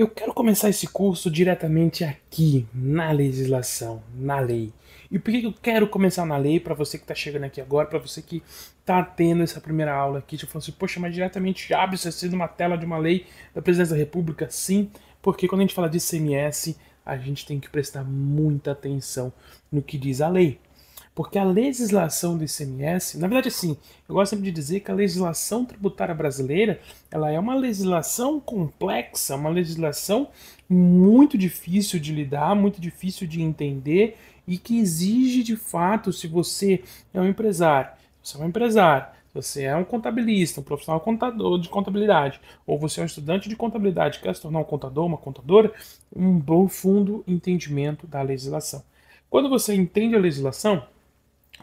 Eu quero começar esse curso diretamente aqui, na legislação, na lei. E por que eu quero começar na lei para você que está chegando aqui agora, para você que está tendo essa primeira aula aqui, te falando assim, poxa, mas diretamente abre isso numa tela de uma lei da Presidência da República? Sim, porque quando a gente fala de CMS, a gente tem que prestar muita atenção no que diz a lei. Porque a legislação do ICMS, na verdade assim, eu gosto sempre de dizer que a legislação tributária brasileira, ela é uma legislação complexa, uma legislação muito difícil de lidar, muito difícil de entender e que exige de fato, se você é um empresário, você é um empresário, você é um contabilista, um profissional contador de contabilidade, ou você é um estudante de contabilidade quer se tornar um contador, uma contadora, um profundo entendimento da legislação. Quando você entende a legislação,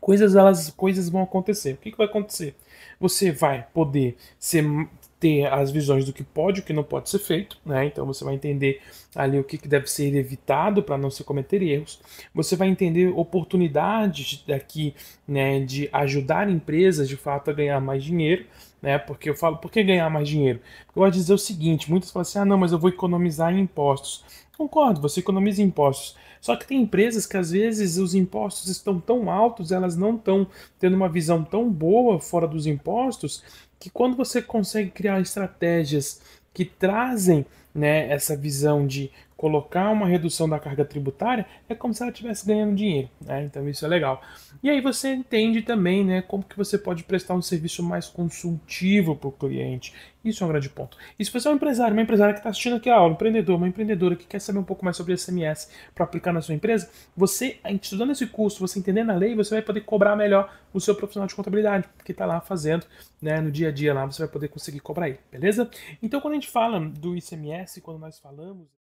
coisas elas coisas vão acontecer. O que, que vai acontecer? Você vai poder ser ter as visões do que pode e o que não pode ser feito, né? Então você vai entender ali o que, deve ser evitado para não se cometer erros. Você vai entender oportunidades daqui, né, de ajudar empresas de fato a ganhar mais dinheiro, né? Porque eu falo, por que ganhar mais dinheiro? Eu gosto dizer o seguinte, muitos falam assim: "Ah, não, mas eu vou economizar em impostos". Concordo, você economiza impostos. Só que tem empresas que às vezes os impostos estão tão altos, elas não estão tendo uma visão tão boa fora dos impostos, que quando você consegue criar estratégias que trazem né, essa visão de colocar uma redução da carga tributária, é como se ela estivesse ganhando dinheiro. Né? Então isso é legal. E aí você entende também né, como que você pode prestar um serviço mais consultivo para o cliente. Isso é um grande ponto. E se você é um empresário, uma empresária que está assistindo aqui a aula, um empreendedor, uma empreendedora que quer saber um pouco mais sobre SMS para aplicar na sua empresa, você, estudando esse curso, você entendendo a lei, você vai poder cobrar melhor o seu profissional de contabilidade, que está lá fazendo né, no dia a dia lá, você vai poder conseguir cobrar ele, beleza? Então quando a gente fala do ICMS, quando nós falamos.